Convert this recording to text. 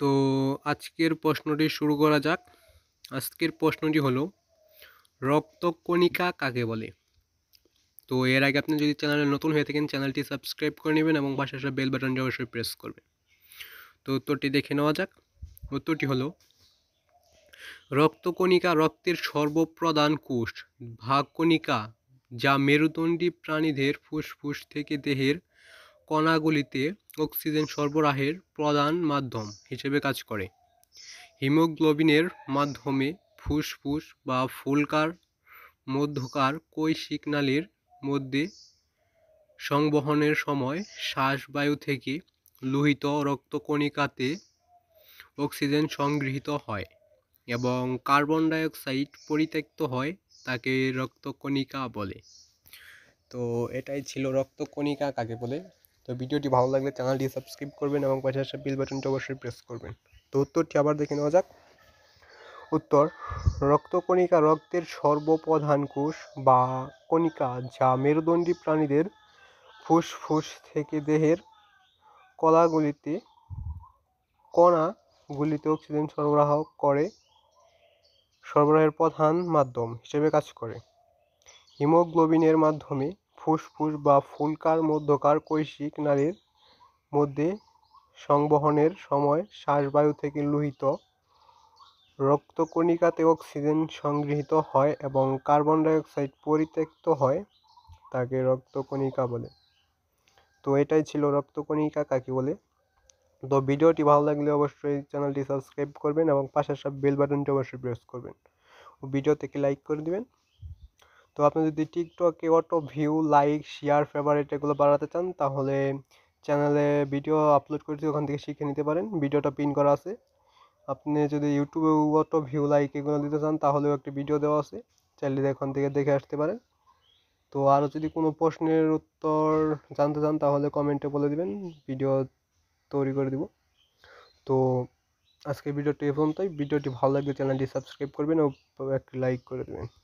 তো আজকের প্রশ্নটি শুরু করা যাক আজকের প্রশ্নটি হলো রক্তকণিকা কাকে বলে তো এর আগে আপনি যদি চ্যানেলে নতুন হয়ে থাকেন চ্যানেলটি সাবস্ক্রাইব করে নেবেন এবং পাশে আসা বেল বাটনটি অবশ্যই প্রেস করবেন তো উত্তরটি দেখে নেওয়া যাক উত্তরটি হলো রক্তকণিকা রক্তের সর্বপ্রধান কোষ ভাগকণিকা যা মেরুদণ্ডী প্রাণীদের ফুসফুস থেকে দেহের কণাগুলিতে অক্সিজেন সরবরাহের প্রধান মাধ্যম হিসেবে কাজ করে হিমোগ্লোবিনের মাধ্যমে ফুসফুস বা ফুলকার মধ্যকার কৈশিক নালীর মধ্যে সংবহনের সময় শ্বাসবায়ু থেকে লোহিত রক্তকণিকাতে অক্সিজেন সংগৃহীত হয় এবং কার্বন ডাইঅক্সাইড পরিত্যক্ত হয় তাকে রক্তকণিকা বলে তো এটাই ছিল রক্তকণিকা কাকে বলে তো ভিডিওটি ভালো লাগলে চ্যানেলটি সাবস্ক্রাইব করবেন এবং পাশে আসা বিল বাটনটি অবশ্যই প্রেস করবেন তো উত্তরটি আবার দেখে নেওয়া যাক উত্তর রক্তকণিকা রক্তের সর্বপ্রধান কোষ বা কণিকা যা মেরুদণ্ডী প্রাণীদের ফুসফুস থেকে দেহের কলাগুলিতে কণাগুলিতে অক্সিজেন সরবরাহ করে সরবরাহের প্রধান মাধ্যম হিসেবে কাজ করে হিমোগ্লোবিনের মাধ্যমে ফুসফুস বা ফুলকার মধ্যকার কৈশিক নালীর মধ্যে সংবহনের সময় শ্বাসবায়ু থেকে লোহিত রক্তকণিকাতে অক্সিজেন সংগৃহীত হয় এবং কার্বন ডাইঅক্সাইড পরিত্যক্ত হয় তাকে রক্তকণিকা বলে তো এটাই ছিল রক্তকণিকা কাকে বলে তো ভিডিওটি ভালো লাগলে অবশ্যই চ্যানেলটি সাবস্ক্রাইব করবেন এবং পাশে সব বেল বাটনটি অবশ্যই প্রেস করবেন ভিডিও থেকে লাইক করে দিবেন তো আপনি যদি টিকটকে auto view like share favourite এগুলো বাড়াতে চান তাহলে চ্যানেলে ভিডিও আপলোড করেছি ওখান থেকে শিখে নিতে পারেন ভিডিওটা পিন করা আছে আপনি যদি ইউটিউবে অটো ভিউ লাইক এগুলো দিতে চান তাহলেও একটি ভিডিও দেওয়া আছে চাইলে এখান থেকে দেখে আসতে পারেন তো আরও যদি কোনো প্রশ্নের উত্তর জানতে চান তাহলে কমেন্টে বলে দিবেন ভিডিও তৈরি করে দিব তো আজকে ভিডিওটি এ পর্যন্তই ভিডিওটি ভালো লাগলে চ্যানেলটি সাবস্ক্রাইব করবেন ও একটি লাইক করে দেবেন